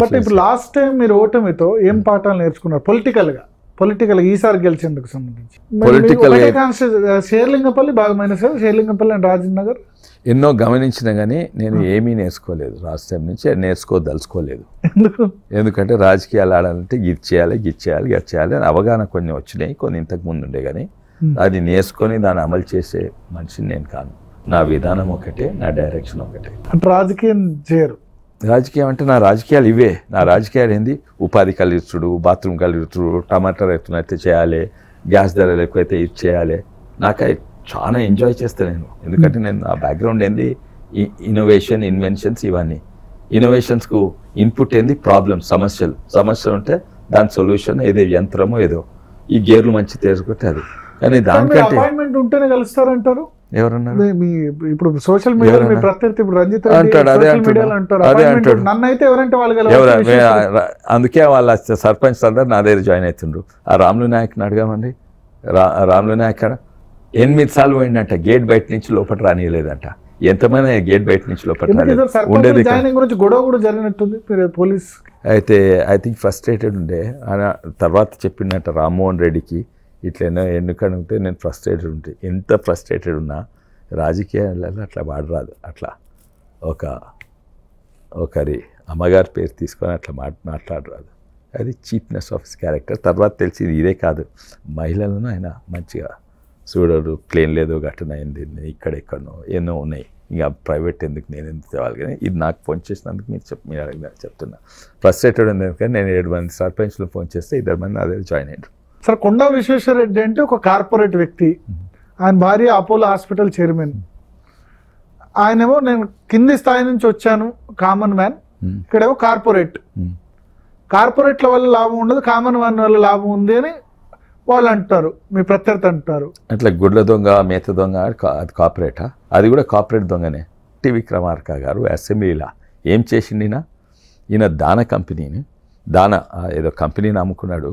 But ఇప్పుడు last time మీరు ఓటమితో ఏం hmm. పాఠాలు నేర్చుకున్నారు పొలిటికల్ గా పొలిటికల్ ఈసారి గెలిచేందుకు సంబంధించి షేర్లింగపల్లి బాగా మైనస్ షేర్లింగపల్లి అండ్ రాజేంద్ర నగర్ ఎన్నో గమనించినా గానీ నేను hmm. ఏమీ నేర్చుకోలేదు లాస్ట్ టైం నుంచి నేర్చుకోదలుచుకోలేదు ఎందుకంటే రాజకీయాలు ఆడాలంటే ఇది చేయాలి ఇది చేయాలి ఇది చేయాలి అని అవగాహన కొన్ని వచ్చినాయి కొన్ని ఇంతకు ముందు ఉండే కానీ hmm. అది నేర్చుకొని దాన్ని అమలు చేసే మనిషిని నేను కాను నా విధానం ఒకటే నా డైరెక్షన్ ఒకటే రాజకీయం చేయరు రాజకీయం అంటే నా రాజకీయాలు ఇవే నా రాజకీయాలు ఏంది ఉపాధి కలిగించుడు బాత్రూమ్ కలిగించుడు టమాటా రైతును చేయాలి గ్యాస్ ధరలు ఎక్కువైతే ఇది చేయాలి నాకు చాలా ఎంజాయ్ చేస్తాను నేను ఎందుకంటే hmm. నేను నా బ్యాక్గ్రౌండ్ ఏంది ఇన్నోవేషన్ ఇన్వెన్షన్స్ ఇవన్నీ ఇన్నోవేషన్స్కు ఇన్పుట్ ఏంది ప్రాబ్లమ్ సమస్యలు సమస్యలు ఉంటే దాని సొల్యూషన్ ఏదో యంత్రమో ఏదో ఈ గేర్లు మంచి తెలుసుకుంటే అది కానీ దానికంటే ఉంటేనే కలుస్తారంటారు ఎవరన్నారు ఇప్పుడు సోషల్ మీడియా రంజిత్ అంటాడు అదే అంటాడు అదే అంటాడు అయితే అందుకే వాళ్ళ సర్పంచ్ అందరు నా దగ్గర జాయిన్ అవుతుండ్రు ఆ రాములు నాయక్ని అడగామండి రా రాములు నాయక్ ఎనిమిది సార్లు పోయిందంట గేట్ బయట నుంచి లోపల రానియలేదంట ఎంతమంది గేట్ బయట నుంచి లోపల ఉండేది గురించి గొడవ కూడా జరిగినట్టుంది పోలీస్ అయితే ఐ థింక్ ఫ్రస్ట్రేటెడ్ ఉండే తర్వాత చెప్పినట్ట రామ్మోహన్ రెడ్డికి ఇట్లైనా ఉంటే నేను ఫ్రస్ట్రేటెడ్ ఉంటే ఎంత ఫ్రస్ట్రేటెడ్ ఉన్నా రాజకీయాలలో అట్లా వాడరాదు అట్లా ఒక ఒకరి అమ్మగారి పేరు తీసుకొని అట్లా మాట్ మాట్లాడరాదు అది చీప్నెస్ ఆఫ్ హిస్ క్యారెక్టర్ తర్వాత తెలిసింది ఇదే కాదు మహిళలను ఆయన మంచిగా చూడరు ప్లేన్ లేదో ఘటన అయింది ఇక్కడ ఎక్కడనో ఎన్నో ఉన్నాయి ఇంకా ప్రైవేట్ ఎందుకు నేను ఎందుకు తేవాలి కానీ ఇది నాకు ఫోన్ చేసినందుకు మీరు చెప్ మీరు అడిగిన చెప్తున్నా ఫ్రస్ట్రేటెడ్ ఎందుకంటే నేను ఏడు మంది సర్పంచ్లు ఫోన్ చేస్తే ఇద్దరు మంది అదే జాయిన్ అయ్యారు సార్ కొండా విశ్వేశ్వరరెడ్డి అంటే ఒక కార్పొరేట్ వ్యక్తి ఆయన భార్య అపోలో హాస్పిటల్ చైర్మన్ ఆయనేమో నేను కింది స్థాయి నుంచి వచ్చాను కామన్ మ్యాన్ ఇక్కడేమో కార్పొరేట్ కార్పొరేట్ల వల్ల లాభం ఉండదు కామన్ మ్యాన్ వల్ల లాభం ఉంది అని వాళ్ళు అంటారు మీ ప్రత్యర్థి అంటారు అట్లా గుడ్ల దొంగ మేత దొంగ అది కార్పొరేటా అది కూడా కార్పొరేట్ దొంగనే టి విక్రమార్క గారు అసెంబ్లీలా ఏం చేసిండినా ఈయన దాన కంపెనీని దాన ఏదో కంపెనీని అమ్ముకున్నాడు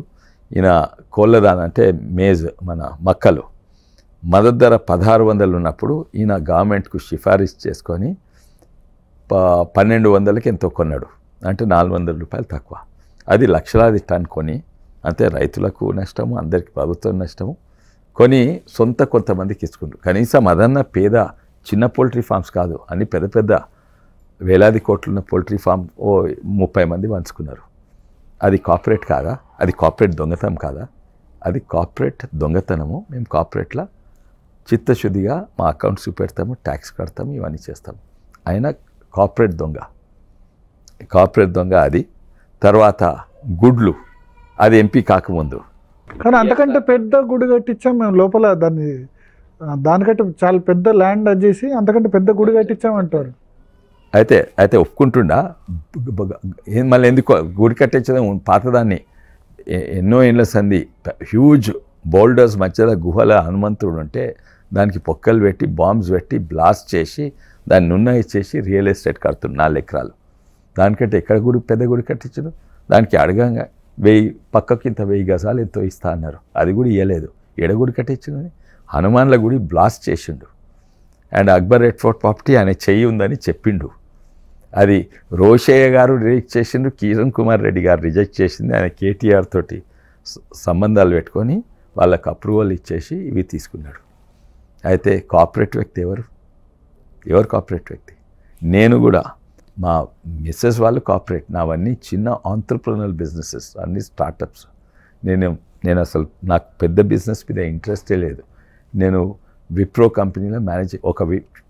ఈయన కోళ్ళదాన్ అంటే మేజ్ మన మక్కలు మద్దతు ధర పదహారు వందలు ఉన్నప్పుడు ఈయన గవర్నమెంట్కు సిఫారిసు చేసుకొని పన్నెండు వందలకి ఎంతో కొన్నాడు అంటే నాలుగు వందల రూపాయలు తక్కువ అది లక్షలాది టన్ కొని అంటే రైతులకు నష్టము అందరికీ ప్రభుత్వం నష్టము కొని సొంత కొంతమందికి ఇచ్చుకుంటారు కనీసం అదన్న పేద చిన్న పోల్ట్రీ ఫామ్స్ కాదు అని పెద్ద పెద్ద వేలాది కోట్లున్న పోల్ట్రీ ఫామ్ ఓ ముప్పై మంది పంచుకున్నారు అది కార్పొరేట్ కాదా అది కార్పొరేట్ దొంగతనం కాదా అది కార్పొరేట్ దొంగతనము మేము కార్పొరేట్లో చిత్తశుద్ధిగా మా అకౌంట్స్ పెడతాము ట్యాక్స్ కడతాము ఇవన్నీ చేస్తాము ఆయన కార్పొరేట్ దొంగ కార్పొరేట్ దొంగ అది తర్వాత గుడ్లు అది ఎంపీ కాకముందు కానీ అంతకంటే పెద్ద గుడి కట్టించాం మేము లోపల దాన్ని దానికంటే చాలా పెద్ద ల్యాండ్ అది చేసి అంతకంటే పెద్ద గుడి కట్టించామంటారు అయితే అయితే ఒప్పుకుంటుండా మళ్ళీ ఎందుకు గుడి కట్టించడం పాతదాన్ని ఎన్నో ఏళ్ళ సంధి హ్యూజ్ బోల్డర్స్ మధ్యలో గుహల హనుమంతుడు ఉంటే దానికి పొక్కలు పెట్టి బాంబ్స్ పెట్టి బ్లాస్ట్ చేసి దాన్ని నున్నాయి చేసి రియల్ ఎస్టేట్ కడుతుంది నాలుగు ఎకరాలు దానికంటే ఎక్కడ గుడి పెద్ద గుడి కట్టించడం దానికి అడగంగా వెయ్యి పక్కకి ఇంత వెయ్యి గజాలు ఎంతో ఇస్తా అన్నారు అది కూడా ఇవ్వలేదు ఎడగుడి కట్టించినది హనుమాన్ల గుడి బ్లాస్ట్ చేసిండు and Akbar Red Fort property అనే చెయ్యి ఉందని చెప్పిండు అది రోషయ్య గారు రిజెక్ట్ చేసిండ్రు కిరణ్ కుమార్ రెడ్డి గారు రిజెక్ట్ చేసింది ఆయన కేటీఆర్ తోటి సంబంధాలు పెట్టుకొని వాళ్ళకు అప్రూవల్ ఇచ్చేసి ఇవి తీసుకున్నాడు అయితే కాపరేట్ వ్యక్తి ఎవరు ఎవరు కాపరేట్ వ్యక్తి నేను కూడా మా మిస్సెస్ వాళ్ళు కాపరేట్ నావన్నీ చిన్న ఆంటర్ప్రినల్ బిజినెసెస్ అన్ని స్టార్టప్స్ నేను నేను అసలు నాకు పెద్ద బిజినెస్ మీద ఇంట్రెస్టే లేదు నేను విప్రో కంపెనీలో మేనేజింగ్ ఒక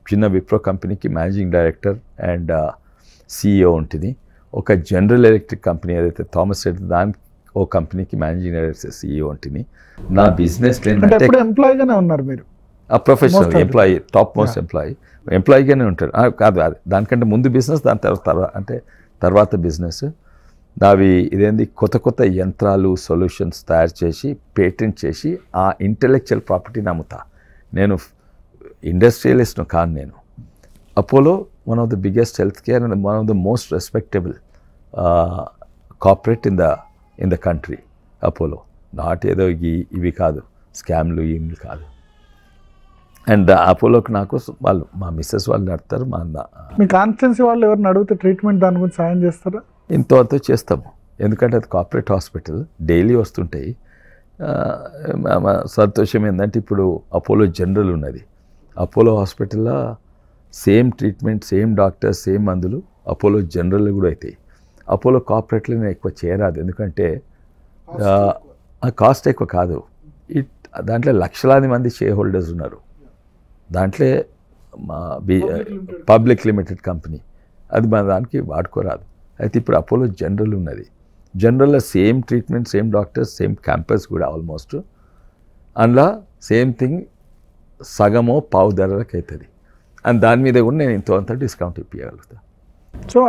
చిన్న విప్రో కంపెనీకి managing director and CEO e ఉంటుంది ఒక జనరల్ ఎలక్ట్రిక్ కంపెనీ ఏదైతే థామస్ రెడ్డి దాని ఓ కంపెనీకి మేనేజింగ్ డైరెక్టర్ సీఈఓ ఉంటుంది నా బిజినెస్ ఎంప్లాయీగానే ఉన్నారు మీరు ఆ professional employee top most employee ఎంప్లాయీగానే ఉంటారు కాదు అది దానికంటే ముందు బిజినెస్ దాని తర్వాత తర్వాత అంటే తర్వాత బిజినెస్ అవి ఇదేంది కొత్త కొత్త యంత్రాలు సొల్యూషన్స్ తయారు చేసి పేటెంట్ చేసి ఆ ఇంటెలెక్చువల్ ప్రాపర్టీని అమ్ముతా నేను ఇండస్ట్రియలిస్ట్ను కాను నేను Apollo one of the biggest health care and one of the most respectable corporate in the in the country Apollo not ఏదో ఈ ఇవి కాదు స్కామ్లు ఇవి కాదు అండ్ అపోలోకి uh, నాకు వాళ్ళు మా మిస్సెస్ వాళ్ళు నడతారు మా అన్న మీ కాన్ఫిడెన్స్ వాళ్ళు ఎవరిని అడిగితే ట్రీట్మెంట్ దాని గురించి సాయం చేస్తారా ఇంతవరకు చేస్తాము ఎందుకంటే అది కార్పొరేట్ హాస్పిటల్ డైలీ వస్తుంటాయి సంతోషం ఏంటంటే ఇప్పుడు అపోలో జనరల్ ఉన్నది అపోలో హాస్పిటల్లో same treatment same doctor same మందులు అపోలో జనరల్ కూడా అవుతాయి అపోలో కార్పొరేట్లోనే ఎక్కువ చేయరాదు ఎందుకంటే కాస్ట్ ఎక్కువ కాదు ఇట్ దాంట్లో లక్షలాది మంది షేర్ హోల్డర్స్ ఉన్నారు దాంట్లో మా బీ పబ్లిక్ లిమిటెడ్ కంపెనీ అది మన దానికి వాడుకోరాదు అయితే ఇప్పుడు అపోలో జనరల్ ఉన్నది జనరల్లో same treatment same doctors same campus కూడా ఆల్మోస్ట్ అందులో సేమ్ థింగ్ సగమో పావు ధరలకు అవుతుంది అండ్ దాని మీద కూడా నేను ఇంతో అంత డిస్కౌంట్ ఇప్పించగలుగుతాను సో